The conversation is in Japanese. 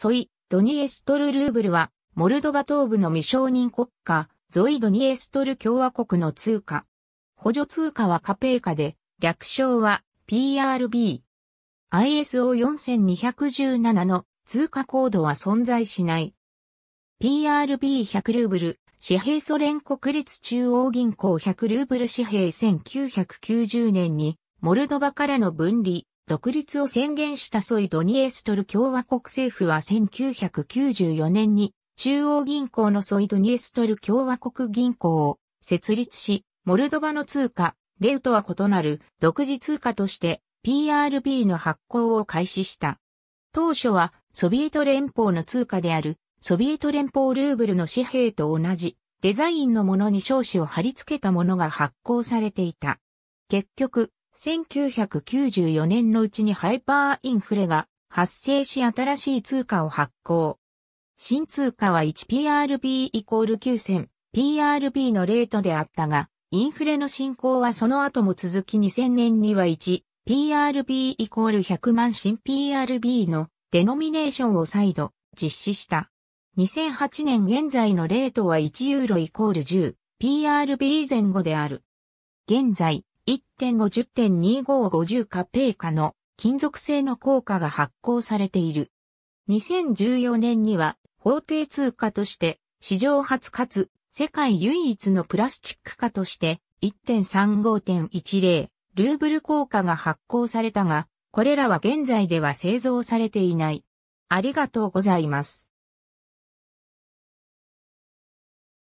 ソイ、ドニエストルルーブルは、モルドバ東部の未承認国家、ゾイドニエストル共和国の通貨。補助通貨はカペーカで、略称は PRB。ISO4217 の通貨コードは存在しない。PRB100 ルーブル、紙幣ソ連国立中央銀行100ルーブル紙幣1990年に、モルドバからの分離、独立を宣言したソイドニエストル共和国政府は1994年に中央銀行のソイドニエストル共和国銀行を設立し、モルドバの通貨、レウとは異なる独自通貨として PRB の発行を開始した。当初はソビエト連邦の通貨であるソビエト連邦ルーブルの紙幣と同じデザインのものに少子を貼り付けたものが発行されていた。結局、1994年のうちにハイパーインフレが発生し新しい通貨を発行。新通貨は 1PRB イコール9000、PRB のレートであったが、インフレの進行はその後も続き2000年には1、PRB イコール100万新 PRB のデノミネーションを再度実施した。2008年現在のレートは1ユーロイコール10、PRB 前後である。現在、1.50.2550カペーカの金属製の硬貨が発行されている。2014年には法定通貨として史上初かつ世界唯一のプラスチック化として1.35.10ルーブル硬貨が発行されたが、これらは現在では製造されていない。ありがとうございます。